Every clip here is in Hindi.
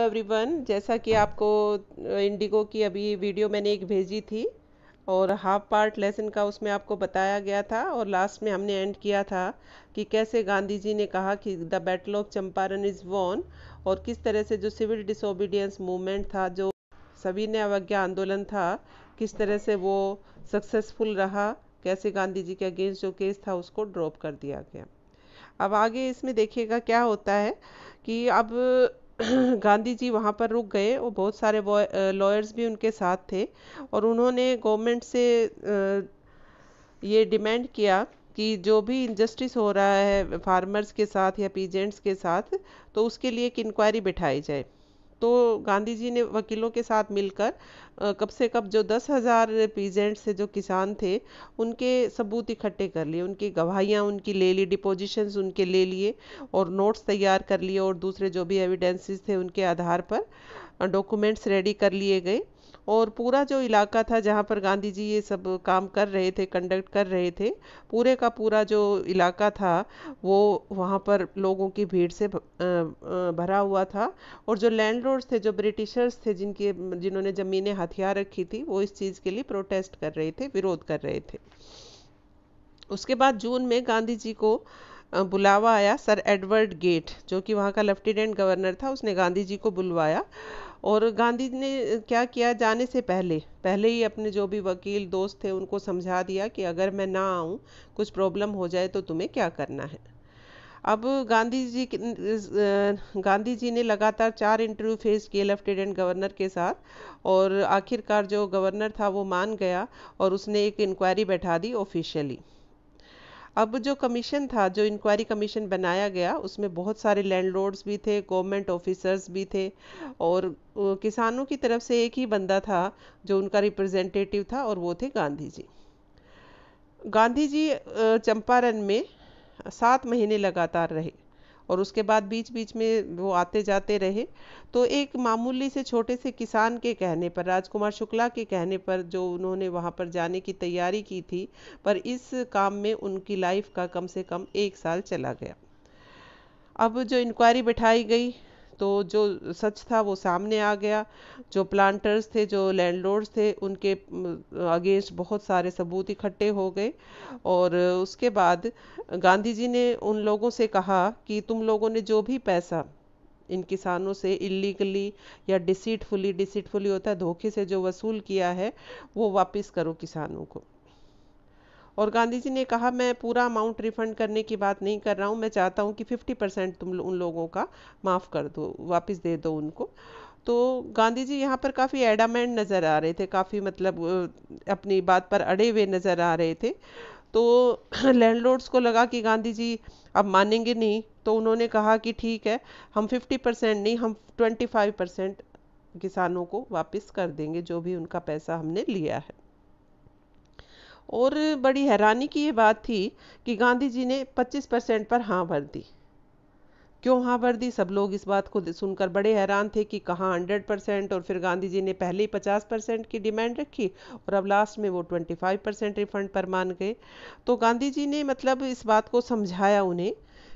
एवरीवन जैसा कि आपको इंडिगो की अभी वीडियो मैंने एक भेजी थी और हाफ पार्ट लेसन का उसमें आपको बताया गया था और लास्ट में हमने एंड किया था कि कैसे गांधी जी ने कहा कि the battle of Champaran is won और किस तरह से जो सिविल डिसोबीडियंस मूवमेंट था जो सभी ने अवज्ञा आंदोलन था किस तरह से वो सक्सेसफुल रहा कैसे गांधी जी के अगेंस्ट जो केस था उसको ड्रॉप कर दिया गया अब आगे इसमें देखिएगा क्या होता है कि अब गांधी जी वहाँ पर रुक गए और बहुत सारे लॉयर्स भी उनके साथ थे और उन्होंने गवर्नमेंट से ये डिमांड किया कि जो भी इंजस्टिस हो रहा है फार्मर्स के साथ या पीजेंट्स के साथ तो उसके लिए एक इंक्वायरी बिठाई जाए तो गांधी जी ने वकीलों के साथ मिलकर कब से कब जो दस हज़ार पीजेंट्स से जो किसान थे उनके सबूत इकट्ठे कर लिए उनकी गवाहियाँ उनकी ले ली डिपोजिशंस उनके ले लिए और नोट्स तैयार कर लिए और दूसरे जो भी एविडेंसेस थे उनके आधार पर डॉक्यूमेंट्स रेडी कर लिए गए और पूरा जो इलाका था जहाँ पर गांधी जी ये सब काम कर रहे थे कंडक्ट कर रहे थे पूरे का पूरा जो इलाका था वो वहाँ पर लोगों की भीड़ से भरा हुआ था और जो लैंडलॉर्ड्स थे जो ब्रिटिशर्स थे जिनके जिन्होंने ज़मीनें हथियार रखी थी वो इस चीज़ के लिए प्रोटेस्ट कर रहे थे विरोध कर रहे थे उसके बाद जून में गांधी जी को बुलावा आया सर एडवर्ड गेट जो कि वहाँ का लेफ्टिनेंट गवर्नर था उसने गांधी जी को बुलवाया और गांधी ने क्या किया जाने से पहले पहले ही अपने जो भी वकील दोस्त थे उनको समझा दिया कि अगर मैं ना आऊँ कुछ प्रॉब्लम हो जाए तो तुम्हें क्या करना है अब गांधी जी गांधी जी ने लगातार चार इंटरव्यू फेस किए लेफ्टिनेंट गवर्नर के साथ और आखिरकार जो गवर्नर था वो मान गया और उसने एक इंक्वायरी बैठा दी ऑफिशियली अब जो कमीशन था जो इंक्वायरी कमीशन बनाया गया उसमें बहुत सारे लैंडलॉर्ड्स भी थे गवर्नमेंट ऑफिसर्स भी थे और किसानों की तरफ से एक ही बंदा था जो उनका रिप्रेजेंटेटिव था और वो थे गांधी जी गांधी जी चंपारण में सात महीने लगातार रहे और उसके बाद बीच बीच में वो आते जाते रहे तो एक मामूली से छोटे से किसान के कहने पर राजकुमार शुक्ला के कहने पर जो उन्होंने वहाँ पर जाने की तैयारी की थी पर इस काम में उनकी लाइफ का कम से कम एक साल चला गया अब जो इंक्वायरी बैठाई गई तो जो सच था वो सामने आ गया जो प्लांटर्स थे जो लैंडलॉर्ड्स थे उनके अगेंस्ट बहुत सारे सबूत इकट्ठे हो गए और उसके बाद गांधी जी ने उन लोगों से कहा कि तुम लोगों ने जो भी पैसा इन किसानों से इलीगली या डिसीटफुली डिसीटफुली होता है धोखे से जो वसूल किया है वो वापस करो किसानों को और गांधी जी ने कहा मैं पूरा अमाउंट रिफंड करने की बात नहीं कर रहा हूँ मैं चाहता हूँ कि फिफ्टी परसेंट तुम उन लोगों का माफ़ कर दो वापस दे दो उनको तो गांधी जी यहाँ पर काफ़ी एडामेंट नज़र आ रहे थे काफ़ी मतलब अपनी बात पर अड़े हुए नज़र आ रहे थे तो लैंडलॉर्ड्स को लगा कि गांधी जी अब मानेंगे नहीं तो उन्होंने कहा कि ठीक है हम 50 परसेंट नहीं हम 25 परसेंट किसानों को वापस कर देंगे जो भी उनका पैसा हमने लिया है और बड़ी हैरानी की ये बात थी कि गांधी जी ने 25 परसेंट पर हाँ भर दी क्यों हाँ भर दी सब लोग इस बात को सुनकर बड़े हैरान थे कि कहाँ हंड्रेड परसेंट और फिर गांधी जी ने पहले ही पचास परसेंट की डिमांड रखी और अब लास्ट में वो ट्वेंटी फाइव परसेंट रिफंड पर मान गए तो गांधी जी ने मतलब इस बात को समझाया उन्हें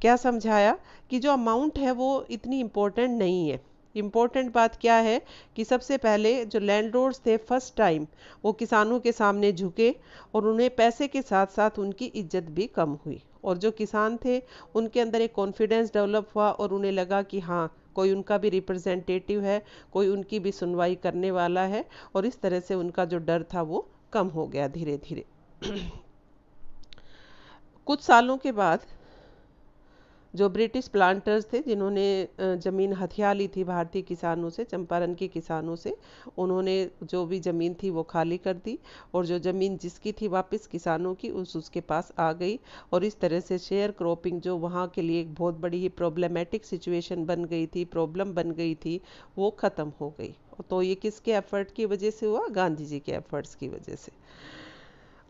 क्या समझाया कि जो अमाउंट है वो इतनी इम्पोर्टेंट नहीं है इम्पोर्टेंट बात क्या है कि सबसे पहले जो लैंडलॉर्ड्स थे फर्स्ट टाइम वो किसानों के सामने झुके और उन्हें पैसे के साथ साथ उनकी इज्जत भी कम हुई और जो किसान थे उनके अंदर एक कॉन्फिडेंस डेवलप हुआ और उन्हें लगा कि हाँ कोई उनका भी रिप्रेजेंटेटिव है कोई उनकी भी सुनवाई करने वाला है और इस तरह से उनका जो डर था वो कम हो गया धीरे धीरे कुछ सालों के बाद जो ब्रिटिश प्लांटर्स थे जिन्होंने ज़मीन हथिया ली थी भारतीय किसानों से चंपारण के किसानों से उन्होंने जो भी ज़मीन थी वो खाली कर दी और जो ज़मीन जिसकी थी वापस किसानों की उस उसके पास आ गई और इस तरह से शेयर क्रॉपिंग जो वहाँ के लिए एक बहुत बड़ी ही प्रॉब्लमेटिक सिचुएशन बन गई थी प्रॉब्लम बन गई थी वो ख़त्म हो गई तो ये किसके एफर्ट की वजह से हुआ गांधी जी के एफर्ट्स की वजह से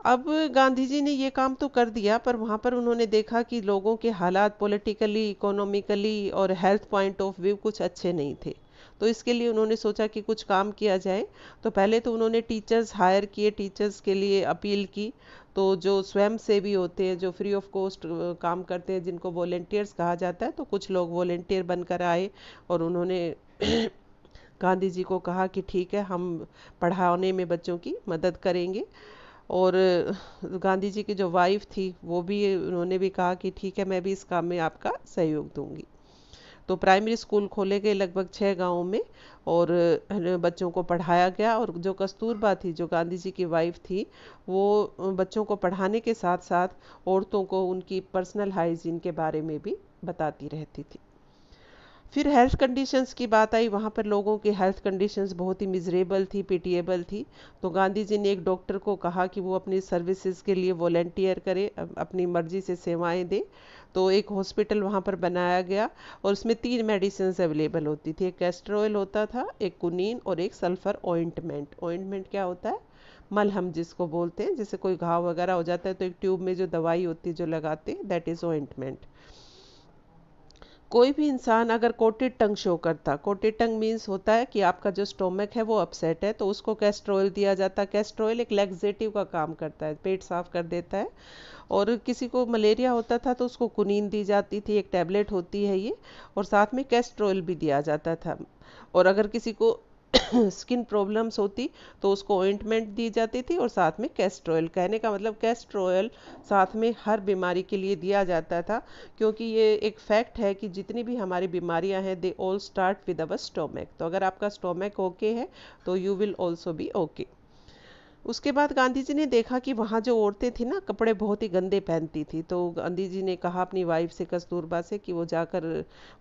अब गांधी जी ने ये काम तो कर दिया पर वहाँ पर उन्होंने देखा कि लोगों के हालात पॉलिटिकली इकोनॉमिकली और हेल्थ पॉइंट ऑफ व्यू कुछ अच्छे नहीं थे तो इसके लिए उन्होंने सोचा कि कुछ काम किया जाए तो पहले तो उन्होंने टीचर्स हायर किए टीचर्स के लिए अपील की तो जो स्वयं सेवी होते हैं जो फ्री ऑफ कॉस्ट काम करते हैं जिनको वॉलेंटियर्स कहा जाता है तो कुछ लोग वॉलेंटियर बनकर आए और उन्होंने गांधी जी को कहा कि ठीक है हम पढ़ाने में बच्चों की मदद करेंगे और गांधी जी की जो वाइफ थी वो भी उन्होंने भी कहा कि ठीक है मैं भी इस काम में आपका सहयोग दूंगी तो प्राइमरी स्कूल खोले गए लगभग छः गाँव में और बच्चों को पढ़ाया गया और जो कस्तूरबा थी जो गांधी जी की वाइफ थी वो बच्चों को पढ़ाने के साथ साथ औरतों को उनकी पर्सनल हाइजीन के बारे में भी बताती रहती थी फिर हेल्थ कंडीशंस की बात आई वहाँ पर लोगों की हेल्थ कंडीशंस बहुत ही मिजरेबल थी पिटिएबल थी तो गांधी जी ने एक डॉक्टर को कहा कि वो अपनी सर्विसेज के लिए वॉलेंटियर करे अपनी मर्जी से सेवाएं दे तो एक हॉस्पिटल वहाँ पर बनाया गया और उसमें तीन मेडिसिन अवेलेबल होती थी एक कैस्टर ऑयल होता था एक कुनीन और एक सल्फ़र ऑइंटमेंट ऑइंटमेंट क्या होता है मलहम जिसको बोलते हैं जैसे कोई घाव वगैरह हो जाता है तो एक ट्यूब में जो दवाई होती है जो लगाते हैं दैट इज़ ऑइंटमेंट कोई भी इंसान अगर कोटेड टंग शो करता कोटेड टंग मीन्स होता है कि आपका जो स्टोमक है वो अपसेट है तो उसको कैस्ट्रोल दिया जाता है कैस्ट्रोयल एक लेग्जेटिव का काम करता है पेट साफ कर देता है और किसी को मलेरिया होता था तो उसको कुनीन दी जाती थी एक टैबलेट होती है ये और साथ में कैस्ट्रोल भी दिया जाता था और अगर किसी को स्किन प्रॉब्लम्स होती तो उसको ऑइंटमेंट दी जाती थी और साथ में कैस्ट्रोयल कहने का मतलब कैस्ट्रोयल साथ में हर बीमारी के लिए दिया जाता था क्योंकि ये एक फैक्ट है कि जितनी भी हमारी बीमारियां हैं they all start with our stomach तो अगर आपका स्टोमैक ओके है तो you will also be okay उसके बाद गांधी जी ने देखा कि वहाँ जो औरतें थी ना कपड़े बहुत ही गंदे पहनती थी तो गांधी जी ने कहा अपनी वाइफ से कस्तूरबा से कि वो जाकर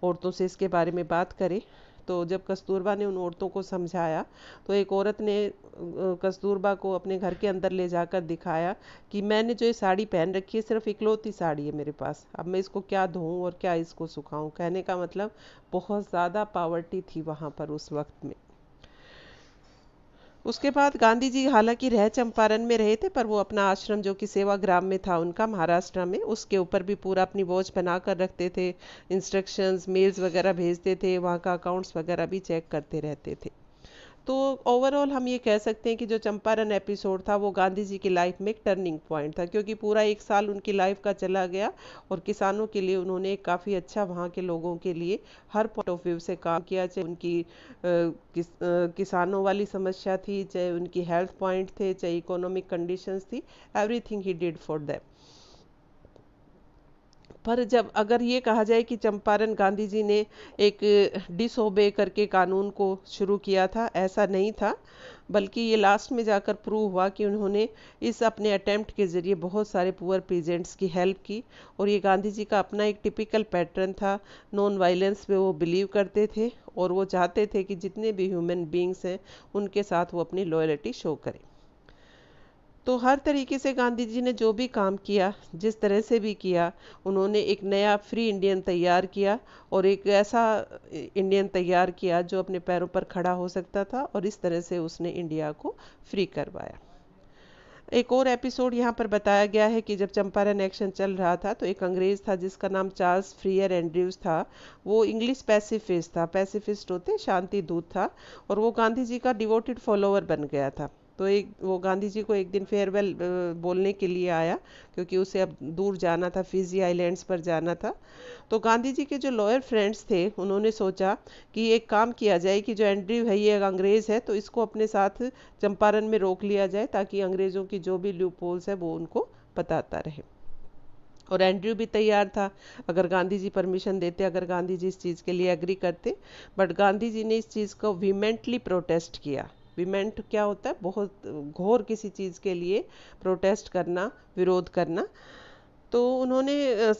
औरतों से इसके बारे में बात करे तो जब कस्तूरबा ने उन औरतों को समझाया तो एक औरत ने कस्तूरबा को अपने घर के अंदर ले जाकर दिखाया कि मैंने जो ये साड़ी पहन रखी है सिर्फ इकलौती साड़ी है मेरे पास अब मैं इसको क्या धोऊं और क्या इसको सुखाऊं कहने का मतलब बहुत ज़्यादा पावर्टी थी वहाँ पर उस वक्त में उसके बाद गांधी जी हालांकि रह चंपारण में रहे थे पर वो अपना आश्रम जो कि सेवा ग्राम में था उनका महाराष्ट्र में उसके ऊपर भी पूरा अपनी वॉच बना कर रखते थे इंस्ट्रक्शंस मेल्स वगैरह भेजते थे वहाँ का अकाउंट्स वगैरह भी चेक करते रहते थे तो ओवरऑल हम ये कह सकते हैं कि जो चंपारण एपिसोड था वो गांधी जी की लाइफ में एक टर्निंग पॉइंट था क्योंकि पूरा एक साल उनकी लाइफ का चला गया और किसानों के लिए उन्होंने काफ़ी अच्छा वहाँ के लोगों के लिए हर पॉइंट ऑफ व्यू से काम किया चाहे उनकी किस, आ, किसानों वाली समस्या थी चाहे उनकी हेल्थ पॉइंट थे चाहे इकोनॉमिक कंडीशंस थी एवरीथिंग ही डिड फॉर दैम पर जब अगर ये कहा जाए कि चंपारण गांधी जी ने एक डिसोबे करके कानून को शुरू किया था ऐसा नहीं था बल्कि ये लास्ट में जाकर प्रूव हुआ कि उन्होंने इस अपने अटेम्प्ट के ज़रिए बहुत सारे पुअर पीजेंट्स की हेल्प की और ये गांधी जी का अपना एक टिपिकल पैटर्न था नॉन वायलेंस पे वो बिलीव करते थे और वो चाहते थे कि जितने भी ह्यूमन बींग्स हैं उनके साथ वो अपनी लॉयलिटी शो करें तो हर तरीके से गांधी जी ने जो भी काम किया जिस तरह से भी किया उन्होंने एक नया फ्री इंडियन तैयार किया और एक ऐसा इंडियन तैयार किया जो अपने पैरों पर खड़ा हो सकता था और इस तरह से उसने इंडिया को फ्री करवाया एक और एपिसोड यहाँ पर बताया गया है कि जब चंपारण एक्शन चल रहा था तो एक अंग्रेज था जिसका नाम चार्ल्स फ्रियर एंड्रयूज था वो इंग्लिश पैसिफिस्ट था पैसिफिस्ट होते शांति दूत था और वो गांधी जी का डिवोटेड फॉलोअर बन गया था तो एक वो गांधी जी को एक दिन फेयरवेल बोलने के लिए आया क्योंकि उसे अब दूर जाना था फिजी आइलैंड्स पर जाना था तो गांधी जी के जो लॉयर फ्रेंड्स थे उन्होंने सोचा कि एक काम किया जाए कि जो एंड्री है ये अंग्रेज़ है तो इसको अपने साथ चंपारण में रोक लिया जाए ताकि अंग्रेज़ों की जो भी ल्यूपोल्स है वो उनको बताता रहे और एंड्रयू भी तैयार था अगर गांधी जी परमिशन देते अगर गांधी जी इस चीज़ के लिए एग्री करते बट गांधी जी ने इस चीज़ को वीमेंटली प्रोटेस्ट किया विमेंट क्या होता है बहुत घोर किसी चीज़ के लिए प्रोटेस्ट करना विरोध करना तो उन्होंने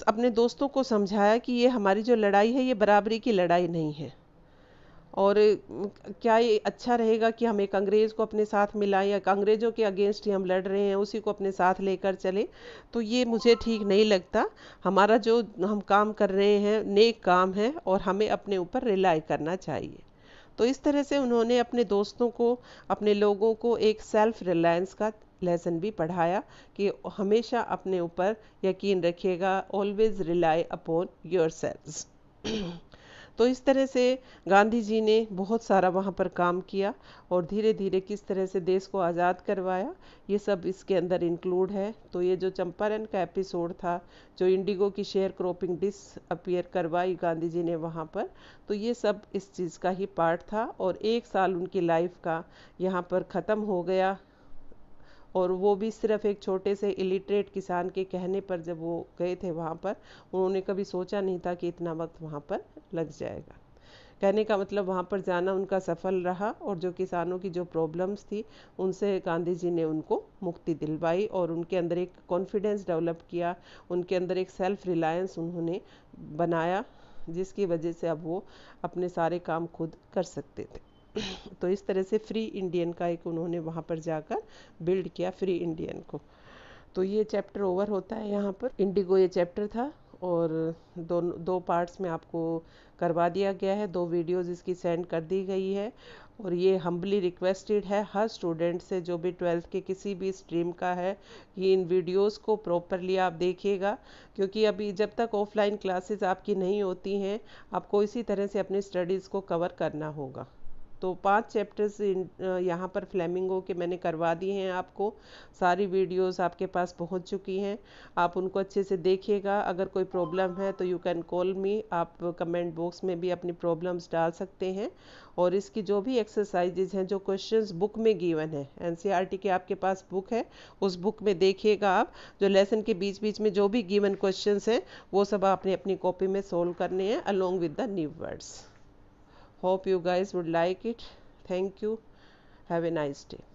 अपने दोस्तों को समझाया कि ये हमारी जो लड़ाई है ये बराबरी की लड़ाई नहीं है और क्या ये अच्छा रहेगा कि हम एक अंग्रेज़ को अपने साथ मिलाएं या अंग्रेज़ों के अगेंस्ट ही हम लड़ रहे हैं उसी को अपने साथ लेकर चले तो ये मुझे ठीक नहीं लगता हमारा जो हम काम कर रहे हैं नेक काम है और हमें अपने ऊपर रिलाई करना चाहिए तो इस तरह से उन्होंने अपने दोस्तों को अपने लोगों को एक सेल्फ रिलायंस का लेसन भी पढ़ाया कि हमेशा अपने ऊपर यकीन रखिएगा always rely upon your self तो इस तरह से गांधी जी ने बहुत सारा वहाँ पर काम किया और धीरे धीरे किस तरह से देश को आज़ाद करवाया ये सब इसके अंदर इंक्लूड है तो ये जो चंपारण का एपिसोड था जो इंडिगो की शेयर क्रॉपिंग डिस अपियर करवाई गांधी जी ने वहाँ पर तो ये सब इस चीज़ का ही पार्ट था और एक साल उनकी लाइफ का यहाँ पर ख़त्म हो गया और वो भी सिर्फ एक छोटे से इलिटरेट किसान के कहने पर जब वो गए थे वहाँ पर उन्होंने कभी सोचा नहीं था कि इतना वक्त वहाँ पर लग जाएगा कहने का मतलब वहाँ पर जाना उनका सफल रहा और जो किसानों की जो प्रॉब्लम्स थी उनसे गांधी जी ने उनको मुक्ति दिलवाई और उनके अंदर एक कॉन्फिडेंस डेवलप किया उनके अंदर एक सेल्फ रिलायंस उन्होंने बनाया जिसकी वजह से अब वो अपने सारे काम खुद कर सकते थे तो इस तरह से फ्री इंडियन का एक उन्होंने वहाँ पर जाकर बिल्ड किया फ्री इंडियन को तो ये चैप्टर ओवर होता है यहाँ पर इंडिगो ये चैप्टर था और दो दो पार्ट्स में आपको करवा दिया गया है दो वीडियोस इसकी सेंड कर दी गई है और ये हम्बली रिक्वेस्टेड है हर स्टूडेंट से जो भी ट्वेल्थ के किसी भी स्ट्रीम का है कि इन वीडियोस को प्रॉपरली आप देखिएगा क्योंकि अभी जब तक ऑफलाइन क्लासेस आपकी नहीं होती हैं आपको इसी तरह से अपनी स्टडीज़ को कवर करना होगा तो पांच चैप्टर्स यहाँ पर फ्लेमिंगो के मैंने करवा दिए हैं आपको सारी वीडियोस आपके पास पहुँच चुकी हैं आप उनको अच्छे से देखिएगा अगर कोई प्रॉब्लम है तो यू कैन कॉल मी आप कमेंट बॉक्स में भी अपनी प्रॉब्लम्स डाल सकते हैं और इसकी जो भी एक्सरसाइजेज हैं जो क्वेश्चंस बुक में गिवन है एन के आपके पास बुक है उस बुक में देखिएगा आप जो लेसन के बीच बीच में जो भी गिवन क्वेश्चंस हैं वो सब आपने अपनी कॉपी में सोल्व करने हैं along with the new words hope you guys would like it thank you have a nice day